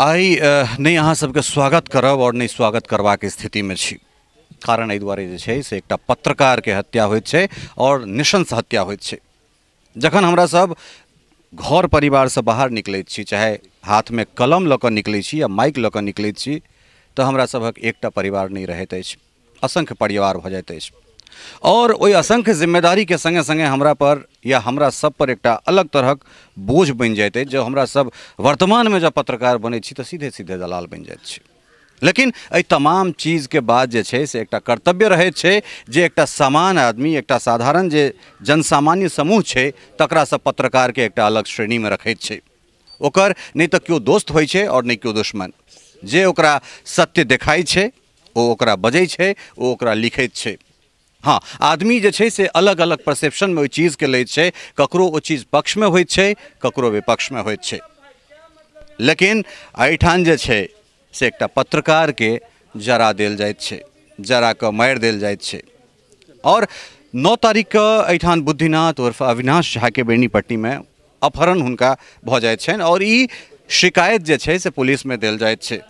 आइ अहाँ सबके स्वागत करब और नहीं स्वागत स्थिति में छी कारण अ दुआरे जे छै से हत्या होइत छे और निशंस हत्या होइत छे जखन सब घर परिवार से बाहर निकले छी चाहे में कलम लक निकले छी या माइक लऽ निकले छी तो हमरा सबक एक परिवार नहीं रहते असंख्य परिवार भ जाते और वही असंख्य जिम्मेदारी के संगे संगे हमरा पर या हमरा सब पर एक अलग तरहक बोझ बन जाते जो हमरा सब वर्तमान में जब पत्रकार बने तो सीधे सीधे दलाल बन जाते लेकिन अ तमाम चीज़ के बाद जे से एक कर्तव्य रहे जे एक समान आदमी एक साधारण जे जनसामान्य समूह है तकरा सब पत्रकार के एक अलग श्रेणी में रखे और ओकर नहीं तो क्यों दोस्त हो और नहीं क्यों दुश्मन जे ओकरा सत्य देखाई छै ओ ओकरा बजै ओकरा हाँ आदमी जे है से अलग अलग परसेप्शन में चीज के छै ककरो ओ चीज पक्षमे होइत छै ककरो में होइत छै लेकिन अठान जे छै से पत्रकार के जरा दिल जाइत जरा कऽ मारि दिल जाइत और नौ तारीख के अठान बुद्धिनाथ उर्फ अविनाश बेनीपट्टी में अपहरण हुनका भऽ जाइत छनि ई शिकायत जे छै से पुलिस में दिल छै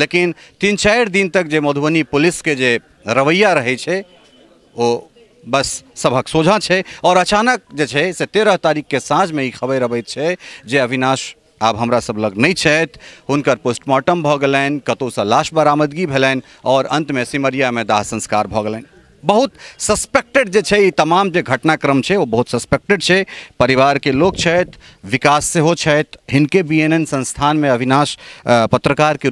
लेकिन तीन चार दिन तक जे मधुबनी के जे रवैया रहै छै ओ बस सबक सोझा है और अचानक जे से तेरह तारीख के साँझ में खबर अब जे अविनाश आब हमरा सब लग नहीं छथि हुनकर पोस्टमार्टम भऽ कतौ से लाश बरामदगी और अंत में सिमरिया में दाह संस्कार भ बहुत सस्पेक्टेड जे छे तमाम जे घटनाक्रम छे वो बहुत सस्पेक्टेड परिवार के लोग छथि विकास सेहो छथि हिनके बी एन एन पत्रकार अविनाश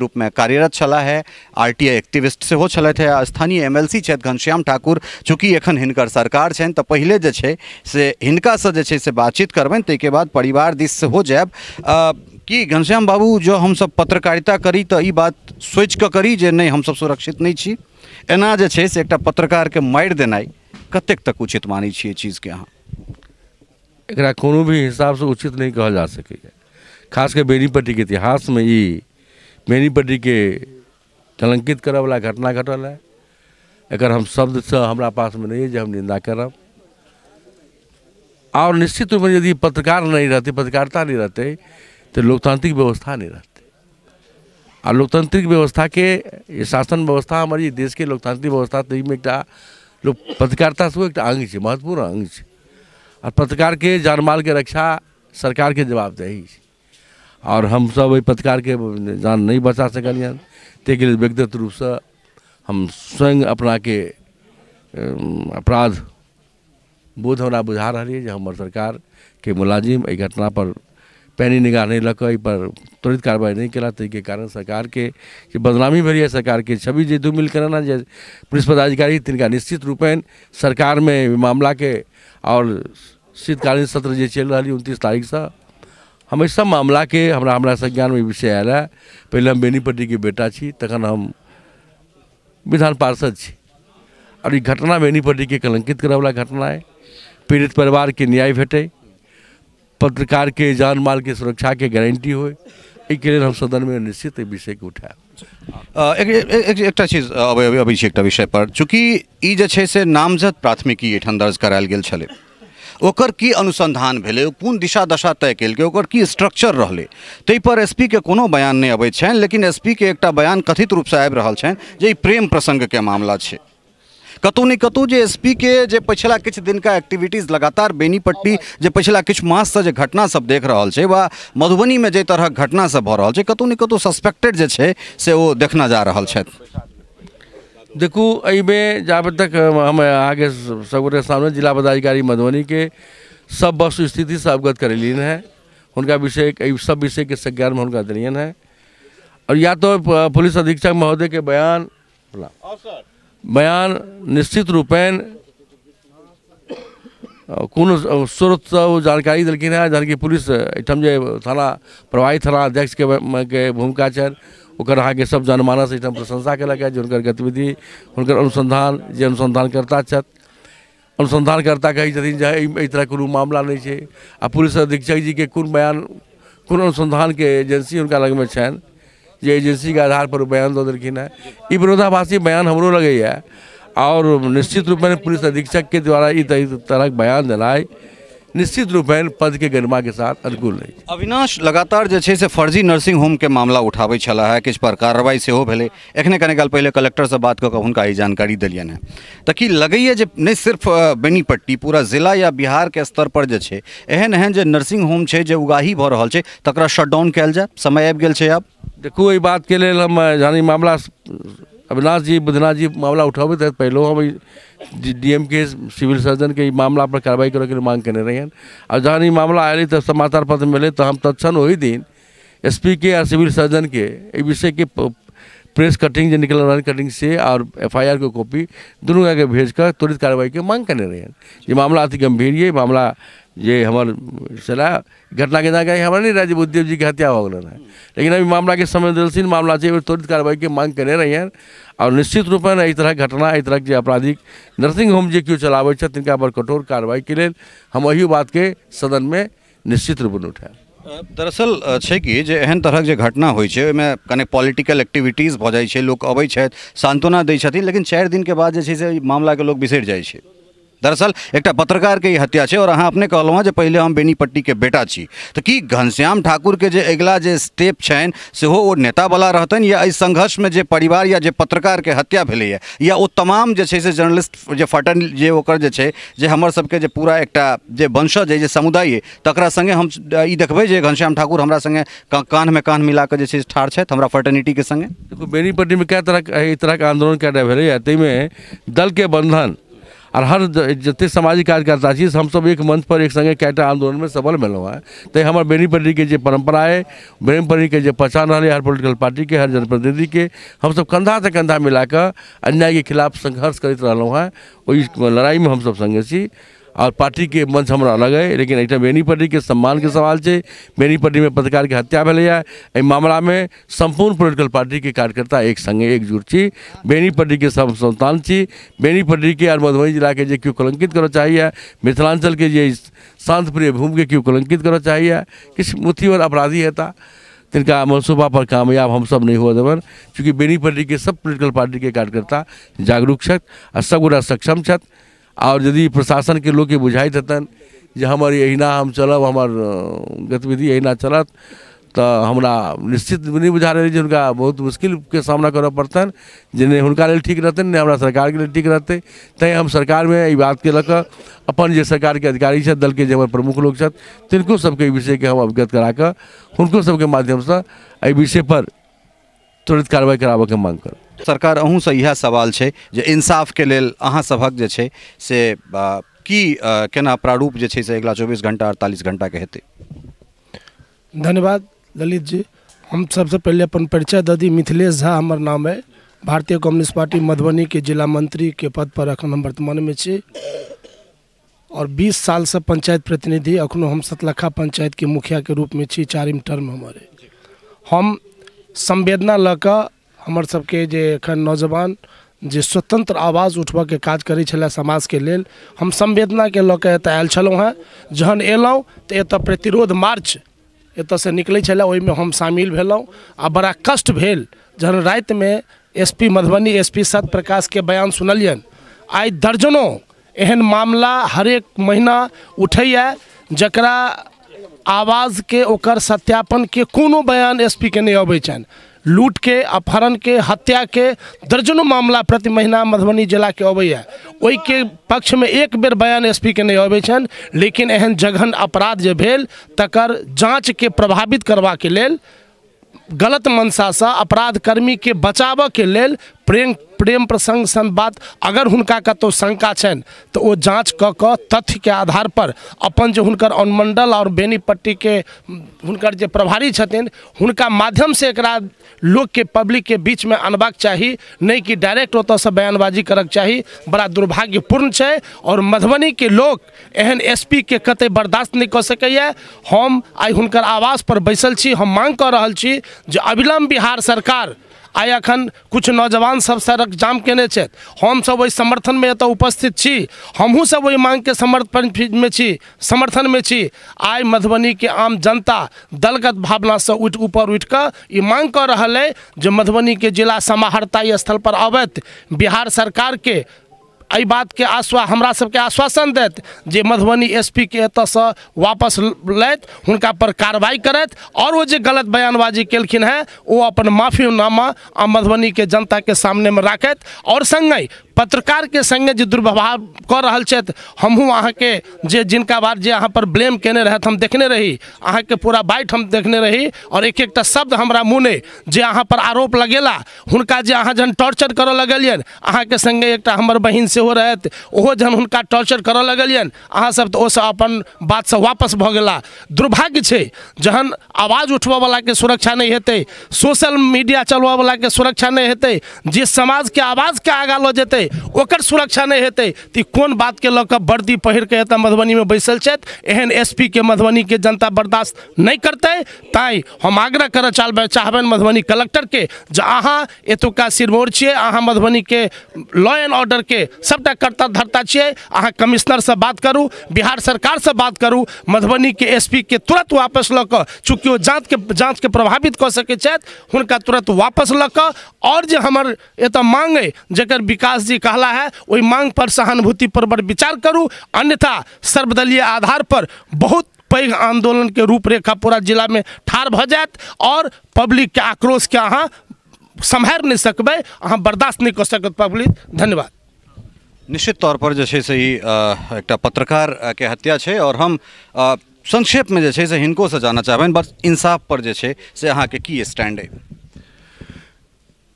रूप में कार्यरत छला है आर टी आई एक्टिविस्ट छला थे स्थानीय एम एल सी छथि घनश्याम ठाकुर चूँकि एखन हिनकर सरकार छन तो पहले जे छै से हिनकासँ जे छै से बातचीत करबन ताहिके बाद परिवार दिस हो जायब कि घनश्याम बाबू जो हम सब पत्रकारिता करी तो बात सोच कऽ करी जे हम सब सुरक्षित नहीं छी एना जे से एक पत्रकार के मारि देना कतेक तक उचित छे चीज के अहाँ एक कोनो भी हिसाब से उचित नहीं कहा जा सके खास में ये बेनीपट्टी के कलंकित करे वाला घटना घटल है एक हम से हमरा पास में नहीं जे हम निंदा करब और निश्चित रूप में यदि पत्रकार नहीं रहते पत्रकारिता नहीं रहते तो लोकतांत्रिक व्यवस्था नहीं रहती और लोकतांत्रिक व्यवस्था के शासन व्यवस्था हमारी देश के लोकतांत्रिक व्यवस्था में तो एक लोग पत्रकारिता से एक अंग है महत्वपूर्ण अंग है और पत्रकार के जानमाल के रक्षा सरकार के जवाबदेही है और हम सब ये पत्रकार के जान नहीं बचा सकल ते के लिए व्यक्तिगत रूप से हम स्वयं अपना के अपराध बोध हमारा बुझा रही है जो हमारे सरकार के मुलाजिम इस घटना पर पैनी निगाह नहीं लग पर त्वरित कार्रवाई नहीं करा ताहिके तो कारण के जे बदनामी है सरकार के छवि जे मिल करना जे पुलिस पदाधिकारी तिनका निश्चित रूपेण सरकार में मामला के और शीतकालीन सत्र जे चल रहल यऽ उनतीस से हम एहि सब के हमरा हमरा में विषय आयल हँ पहले हम के बेटा छी तखन हम विधान पार्षद छी घटना बेनीपट्टी घटना कलंकित करे वाला घटना है पीड़ित परिवार के न्याय भेटे पत्रकार के जान माल के सुरक्षा के गारंटी हो एहिके लेल हम निश्चित विषय को उठायब एक, चीज अब एक विषय पर चूँकि से नामजद प्राथमिकी एहिठाम दर्ज कराएल गेल ओकर की अनुसंधान भेले कौन दिशा दशा तय कल ओकर की स्ट्रक्चर रहले ताहिपर एस पी के कोनो बयान नहीं अब छनि लेकिन एस पी के एक बयान कथित से आबि रहल छनि जे प्रेम प्रसंग के मामला है कतौ ने कतौ जे एस पी के जे पिछला दिन का एक्टिविटीज लगातार बेनीपट्टी जे पिछला कि मास से घटना सब देख रहा है वह मधुबनी में जै तरह घटना सब भऽ रहल छै कतौ ने सस्पेक्टेड जे से वो देखना जा रहा है देखू अमे जब तक हम आगे सबगोटे सामने जिला पदाधिकारी मधुबनी के सब वस्तु स्थिति से अवगत करेलियन है उनका विषय सब विषय के संज्ञान में उनका देलियन है और या तो पुलिस अधीक्षक महोदय के बयान बयान निश्चित रूपेण कौन स्रोत जानकारी दिल्कि है जहन कि पुलिस एठम जो थाना प्रभारी थाना अध्यक्ष के, के भूमिका छन ओकर के सब जनमानस एठम प्रशंसा कल जो जे गतिविधि हर अनुसंधान जो अनुसंधानकर्ता अनुसंधानकर्ता कहै छथिन तरह को मामला नहीं है आ पुलिस अधीक्षक जी के कौन बयान कौन अनुसंधान के एजेंसी हुनका में छ जे एजेंसी के आधार पर बयान दो देलखिन है ई विरोधाभासी बयान हमरो है और निश्चित रूप में पुलिस अधीक्षक के द्वारा इस तरह बयान देनाइ निश्चित रूपेण पद के गरिमा के साथ अनुकूल नहि अविनाश लगातार जैसे से फर्जी नर्सिंग होम के मामला उठाई छलाह है किछु पर कार्रवाई हो भले एखने कने काल कलेक्टर से बात कह कऽ जानकारी दिलियन है तऽ की लगैए जे सिर्फ बेनीपट्टी पूरा जिला या स्तर पर जे छै एहन एहन जो नर्सिंग होम है जो उगाही भऽ रहल छै शटडाउन कयल जाए समय आबि गया अब आब देखू बात के लिए हम जानी मामला अविनाश जी बुधनाथ जी मामला उठाबे त तो पहले हम डीएम के सिविल सर्जन के मामला पर कार्रवाई करे के मांग करने हैं और जहाँ ये मामला आए तब समाचार पत्र मिले तो हम तत्न वही दिन एसपी के और सिविल सर्जन के विषय के प्रेस कटिंग जो निकल रहा कटिंग से और एफआईआर के कॉपी दोनों आगे भेज कर त्वरित कार्रवाई की मांग करने रहे हैं ये मामला अति गंभीर है मामला ये हमार चला घटना के ना हमारे नहीं राजीव उद्देव जी की हत्या हो गया है लेकिन अभी मामला के संवेदनशील मामला है त्वरित कार्रवाई की मांग करे रही हैं और निश्चित रूप में इस तरह घटना इस तरह के आपराधिक नर्सिंग होम जे क्यों चलाबे तिका पर कठोर कार्रवाई के लिए हम वही बात के सदन में निश्चित रूप में उठाए दरअसल छै कि जे एहन तरहक जे घटना होइ छै ओहिमे कने पॉलिटिकल एक्टिविटीज भऽ जाइ छै लोक अबै छथि लेकिन दै छथिन लेकिन चारि बाद जे छै से मामलाके लोक बिसरि जाइ छै दरअसल एक पत्रकार के हत्या है और अहाँ अपने कहलवा पहले हम बेनीपट्टी के बेटा छी तो कि घनश्याम ठाकुर के अगला जो स्टेप छन से वो नेता वाला रहतन या इस संघर्ष में परिवार या पत्रकार के हत्या भेल है या वो तमाम जैसे से जर्नलिस्ट फटन जो जे जे हमार सबके जे पूरा एक जे वंशज है जे समुदाय है तकरा संगे हम ई देखबै जे घनश्याम ठाकुर हमरा संगे कान में कान मिला के जे ठाढ़ छथि हमरा फटर्निटी के संगे देखो बेनीपट्टी में क्या तरह तरह के आंदोलन क्या भेल है में दल के बंधन और हर जितने सामाजिक कार्यकर्ता छी हम सब एक मंच पर एक संगे कैटा आंदोलन में सफल मिलो है तो हमारे बेनीपट्टी के परम्परा है बेनी बेनीपट्टी के पहचान रही हर पोलिटिकल पार्टी के हर जनप्रतिनिधि के हम सब कंधा से कंधा मिलाकर अन्याय के खिलाफ संघर्ष करते रहूँ है वही लड़ाई में हम सब संगे छी और पार्टी के मंच हम अलग है लेकिन एक बेनी के सम्मान के सवाल है बेनी में पत्रकार की हत्या भले है ए मामला में संपूर्ण पोलिटिकल पार्टी के कार्यकर्ता एक संगे एकजुट छी बेनी के सब संस्थान छी बेनी पार्टी के और मधुबनी जिला के जे क्यों कलंकित करना चाहिए मिथिलांचल के जे शांत प्रिय भूमि के क्यों कलंकित करना चाहिए किस मुठीवर अपराधी हेता था तिनका मनसूबा पर कामयाब हम सब नहीं हुआ देवन चूँकि बेनी के सब पोलिटिकल पार्टी के कार्यकर्ता जागरूक छत आ सब गोटा सक्षम छत और यदि प्रशासन के लोग के बुझाई हतन जो हमारे अहिना हम चलब हमार गतिविधि अहिना चलत तो हमरा निश्चित नहीं बुझा रहे उनका बहुत मुश्किल के सामना करे पड़तन जे नहि हुनका ठीक रहतनि नहि हमरा के लिए ठीक रहते तैँ हम में एहि बात के कऽ अपन सरकार के अधिकारी दल के जे प्रमुख लोग तिनको सबके विषय के हम अवगत करा कऽ हुनको से अ विषय पर त्वरित कार्रवाई के मांग कर सरकार से इएह सवाल है इंसाफ के लिए अहाँसभक जे से आ, की केना प्रारूप जो से चौबीस घंटा अड़तालीस घंटा के हेतु धन्यवाद ललित जी हम सबसे पहले अपन परिचय दी मिथिलेश झा हमार नाम है भारतीय कम्युनिस्ट पार्टी मधुबनी के जिला मंत्री के पद पर अखन हम में छी और 20 से पंचायत प्रतिनिधि अखनों हम सतलखा के रूप में छी चारिम टर्म हमारे हम संवेदना लऽ हमर सबके जे नौजवान जे स्वतंत्र आवाज के काज कर समाज के लेल हम संवेदना के लगे एत आयल छलहुँ हेँ जहन अयलहुँ तऽ प्रतिरोध मार्च से निकल छलए में हम शामिल भेलहुँ आ बड़ा कष्ट भेल जहन रात में पी मधुबनी एस पी के बयान सुनलियन आज दर्जनों एहन मामला हरेक महीना उठे जकरा के ओकर के कोनो बयान एस पी के नहीं अब छनि लूट के अपहरण के हत्या के दर्जनों मामला प्रति महीना मधुबनी जिला के अब के पक्ष में एक बेर बयान एसपी के नहीं अब लेकिन एहन जघन अपराध जो भेल तकर जाँच के प्रभावित करवा के लेल गलत मनसा से अपराधकर्मी के बचाव के लेल प्रेम प्रेम प्रसंग सन बात अगर हुनका कतौ तो शंका छनि वो तो ओ जाँच तथ्य के आधार पर अपन हर हुनकर और बेनीपट्टी के हुनकर जो प्रभारी छथिन हुनका के पब्लिक के बीच में अनबाक चाही नहीं कि डायरेक्ट से बयानबाजी करक चाही बड़ा दुर्भाग्यपूर्ण है और मधुबनी के लोग एहन एस पी के कत बर्दाश्त नहीं कर सकैए हम आइ हुनकर पर बैसल छी हम मांग कर रहल छी जो अविलम्ब बिहार सरकार आई अखन कुछ नौजवान सब सड़क जाम केने वही समर्थन में तो उपस्थित छी मांग के समर्थन में छी में छी मधुबनी के आम जनता दलगत भावना से उठ ऊपर उठ कऽ मांग मांग रहा है जो मधुबनी के जिला समाहर्ता पर अवैत बिहार सरकार के बात के आश्वा हमरा सबके आश्वासन देत जे मधुबनी एत से वापस लैत पर कार्रवाई करत और वो जे गलत बयानबाजी कलखिन है ओ अपन माफी के आ के सामने में राखथि और संगे पत्रकार के संगे जो दुर्व्यवहार कर रहा हमू हमहूँ अहाँ के जे जिनका बार जे अहाँ पर ब्लेम केने रह हम देखने रही अहाँ के पूरा बाइट हम देखने रही और एक एक शब्द हमारा मुँह जे अहाँ पर आरोप लगेला हुनका जे अहाँ जन टॉर्चर कर लगलियन अहाँ के संगे एक हमार बहन से ओहो जन हुनका टॉर्चर कर लगलियन अहाँ सब तो अपन बात से वापस भ दुर्भाग्य है जहन आवाज उठब वाला के सुरक्षा नहीं हेतु सोशल मीडिया चलब वाला के सुरक्षा नहीं हेतु जिस समाज के आवाज के आगा लो जेते छै ओकर सुरक्षा नहीं हेतै तो कौन बात के लक वर्दी पहिर कऽ मधुबनी में बैसल छथि एहन एस पी के मधुबनीके जनता बर्दाश्त नहीं करते तई हम आग्रह कर चाहबै मधुबनी कलेक्टर के जो अहाँ एतुका सिरमौर छे अहाँ मधुबनी के लॉ एंड ऑर्डर के सभटा कर्ता धर्ता छे अहाँ कमिश्नर से बात करू बिहार सरकार से बात करू मधुबनीके एस पी के तुरंत वापस लक लऽ वो जाँच के जाँच के प्रभावित कर सकैत छथि हुनका तुरंत वापस लक और जो हमारे मांग है जर विकास जी जी कहला है वही मांग पर सहानुभूति पर बड़ विचार करूँ अन्यथा सर्वदलीय आधार पर बहुत पैघ आंदोलन के रूपरेखा पूरा जिला में ठार भ जायत और पब्लिक के आक्रोश के अहाँ सम्हारि नहीं सकब अहाँ बर्दाश्त नहीं कर सक पब्लिक धन्यवाद निश्चित तौर पर जे छै से एक पत्रकार के हत्या छै और हम संक्षेपमे जे छै से हिनकोसँ जानऽ चाहबनि बस इंसाफ पर जे से अहाँ के की स्टैंड है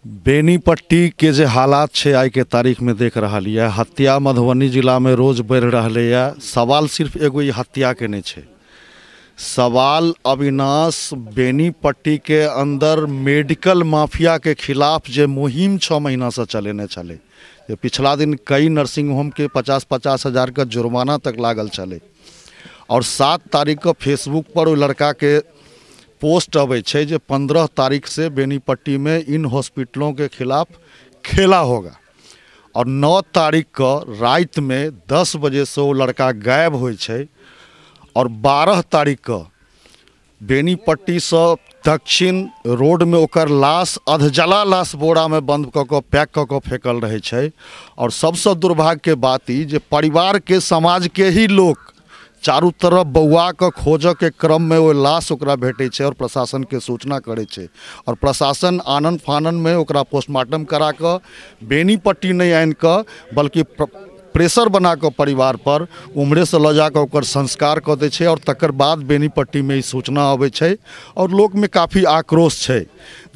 बेनीपट्टी के जे हालात है आई के तारीख में देख रहा है हत्या मधुबनी जिला में रोज बढ़ रही है सवाल सिर्फ एगो हत्या के नहीं है सवाल अविनाश बेनीपट्टी के अंदर मेडिकल माफिया के खिलाफ जे मुहिम छः महीना से चलेने चले ये पिछला दिन कई नर्सिंग होम के पचास पचास हज़ार का जुर्माना तक लागल चले और सात तारीख को फेसबुक पर वो लड़का के पोस्ट अबै जो पंद्रह तारीख से बेनीपट्टी में इन हॉस्पिटलों के खिलाफ खेला होगा और नौ तारीख का रात में दस बजे से वो लड़का गायब हो और बारह तारीख का बेनीपट्टी से दक्षिण रोड में ओकर लाश अधजला लाश बोरा में बंद कैक कऽ पैक फेंकल रहे और सबसे दुर्भाग्य के बात ही परिवार के समाज के ही लोग चारू तरफ के के क्रम में वो लाश भेटे छे और प्रशासन के सूचना करे छे और प्रशासन आनन फानन में पोस्टमार्टम करा कऽ बेनी पट्टी नहीं आन कऽ बल्कि प्रेशर बना पर परिवारपर से लऽ जा कऽ संस्कार कर दै छै आओर तकर बाद बेनीपट्टीमे में सूचना छे और आओर में काफी आक्रोश है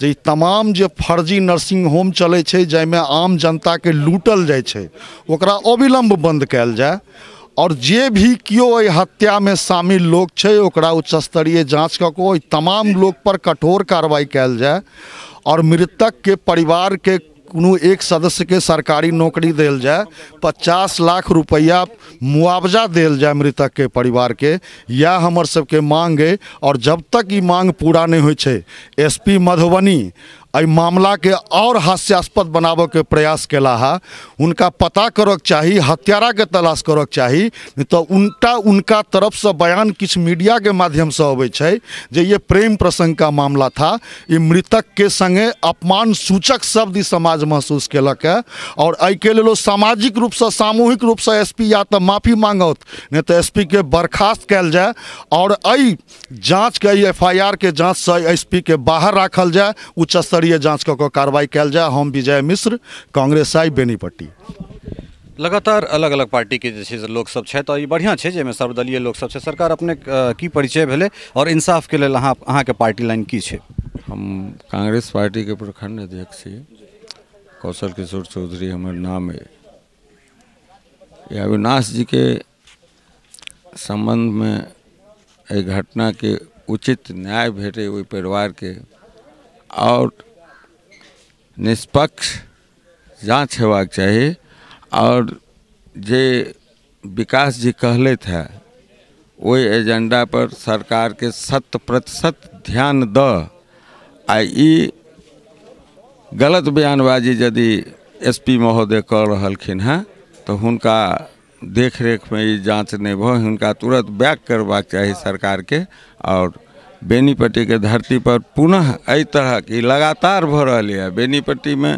जे तमाम जे फर्जी नर्सिंग होम चले छे जाहिमे आम के लूटल जाए छै ओकरा अविलम्ब बंद कयल जाए और जे भी कियो अ हत्या में शामिल लोग है उच्च स्तरीय जाँच कऽ तमाम लोग पर कठोर कार्रवाई कैल जाय और मृतक के परिवार के कोनो एक सदस्य के सरकारी नौकरी दिल जाए पचास लाख रुपया मुआवजा दिल जाए मृतक के परिवार के यह हमर सबके मांग है और जब तक ये मांग पूरा नहीं हो एसपी मधुबनी मामला के और हास्यास्पद बनाब के प्रयास कला है उनका पता करक हत्यारा के तलाश करक चाहिए नहीं तो उनका उनका से बयान किछु मीडिया के माध्यम से जे ये प्रेम प्रसंग का मामला था मृतक के संगे अपमान सूचक शब्द समाज महसूस कलक है और अके लिए ओ सामाजिक से सामूहिक से एस पी या तो माफी मांगत नहीं तो एस पी के बर्खास्त कल जाए और एहि के एफ आई आर के से एस पी के बाहर राखल जाए उच्च स्तरीय जांच कार्रवाई कैल जाए हम विजय मिश्र कांग्रेस आई बेनीपट्टी लगातार अलग अलग पार्टी के लोग सब लोकसभ तो आओर ई बढ़िआँ छै जाहिमे सर्वदलीय लोकसभ सरकार अपने की परिचय और इंसाफ के लिए अहाँ के पार्टी लाइन की छै हम कांग्रेस के प्रखंड अध्यक्ष छी कौशल किशोर चौधरी हमारे नाम है अविनाश जी के संबंध में घटना के उचित न्याय भेटै परिवार के और निष्पक्ष जांच हेबाक चाहिए और जे विकास जी वही एजेंडा पर सरकार के शत प्रतिशत ध्यान द गलत बयानबाजी यदि एस पी महोदय कऽ रहलखिन हेँ तो हुनका देखरेख में जाँच नहीं भा हुनका तुरंत बैक चाहिए सरकार के और बेनीपट्टी के धरती पर पुनः तरह की लगातार भऽ रहल यए बेनीपट्टीमे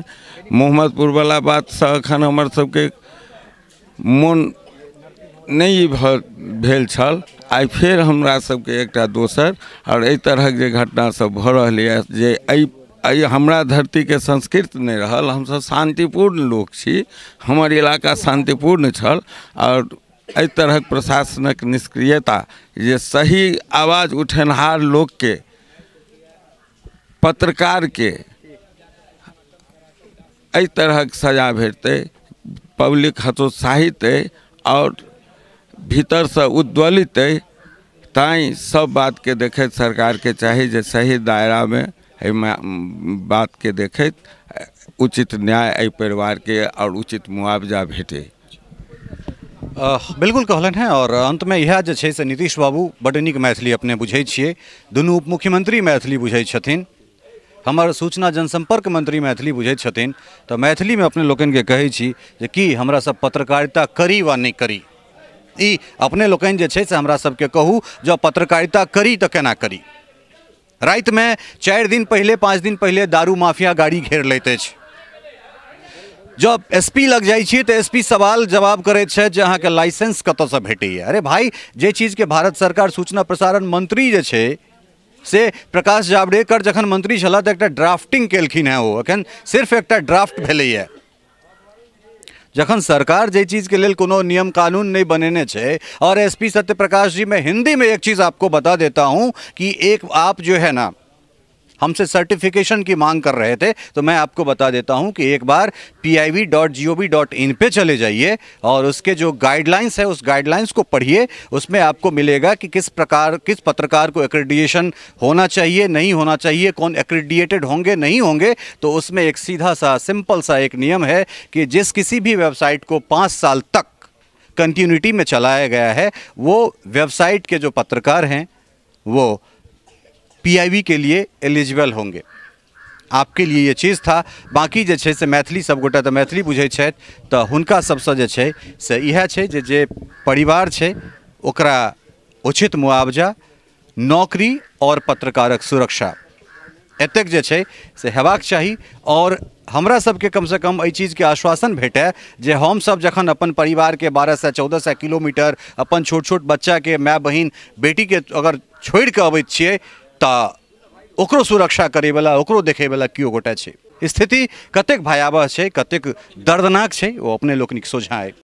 मोहम्मदपुरवला बातसँ एखन हमरसभके मोन नहि ई भेल छल फिर हमरा सबके एक दोसर अ तरह के घटना सब भ रही है जे हमरा धरती के संस्कृत संस्कृति नहि रहल सब शांतिपूर्ण लोग छी हमर इलाका शांतिपूर्ण छल और इस तरहक प्रशासनक निष्क्रियता ये सही आवाज उठेनहार लोग पत्रकार के इस तरहक सजा भेटते पब्लिक हतोत्साहित और भीतर से उद्वलित सब बात के बातके सरकार के चाहिए जे सही दायरा में बात के देख उचित न्याय परिवार के और उचित मुआवजा भेटे बिल्कुल कहलन है और अंत में इएह जो से नीतीश बाबू बड निक मैथिली अपने बुझे छियै दुनू उप मुख्यमंत्री मैथिली बुझे छथिन सूचना जनसम्पर्क मंत्री मैथिली बुझे छथिन मैथिली में अपने लोकनिके के छी जे कि हमरा सब पत्रकारिता करी व नहीं करी ई अपने लोकन जे छै से हमरा सबके कहू जो पत्रकारिता करी तो केना करी में चार दिन पहले पाँच दिन पहले दारू माफिया गाड़ी घेर लेते अछि जब एसपी लग जाइ छी एस तो एसपी सवाल जवाब करे जे अहाँ के लाइसेंस कत से भेटैए अरे भाई जे चीज के भारत सरकार सूचना प्रसारण मंत्री जे छै से प्रकाश जावड़ेकर जखन मंत्री छह तऽ एकटा ड्राफ्टिंग केलखिन है ओ अखन सिर्फ एकटा ड्राफ्ट भेलैए जखन सरकार जे चीज़ के लिए कोनो नियम कानून नहीं बनेने छे और एसपी सत्यप्रकाश जी मैं हिंदी में एक चीज़ आपको बता देता हूँ कि एक आप जो है ना हमसे सर्टिफिकेशन की मांग कर रहे थे तो मैं आपको बता देता हूं कि एक बार pib.gov.in पे चले जाइए और उसके जो गाइडलाइंस है उस गाइडलाइंस को पढ़िए उसमें आपको मिलेगा कि किस प्रकार किस पत्रकार को एक्रेडिएशन होना चाहिए नहीं होना चाहिए कौन एक्रेडिएटेड होंगे नहीं होंगे तो उसमें एक सीधा सा सिंपल सा एक नियम है कि जिस किसी भी वेबसाइट को पाँच साल तक कंटिन्यूटी में चलाया गया है वो वेबसाइट के जो पत्रकार हैं वो पीआईबी के लिए एलिजिबल होंगे आपके लिए ये चीज था बाकी जे से मैथिली सब गोटा तो मैथिली बुझे तो हुनका सबसे जे से, से यह जे, जे परिवार है ओकरा उचित मुआवजा नौकरी और पत्रकारक सुरक्षा एतक जे छै से हेबाक चाही और हमरा सबके कम से कम चीज के आश्वासन भेटे जे सब जखन अपन परिवार के बारह सौ चौदह सौ किलोमीटर अपन छोट छोट के माय बेटी के अगर छोड़ के अबैत छियै तऽ ओकरो सुरक्षा करे वला ओकरो देखैवला केओ गोटा छै स्थिति कतेक भयावह छै कतेक दर्दनाक छै वो अपने लोकनिक सोझा है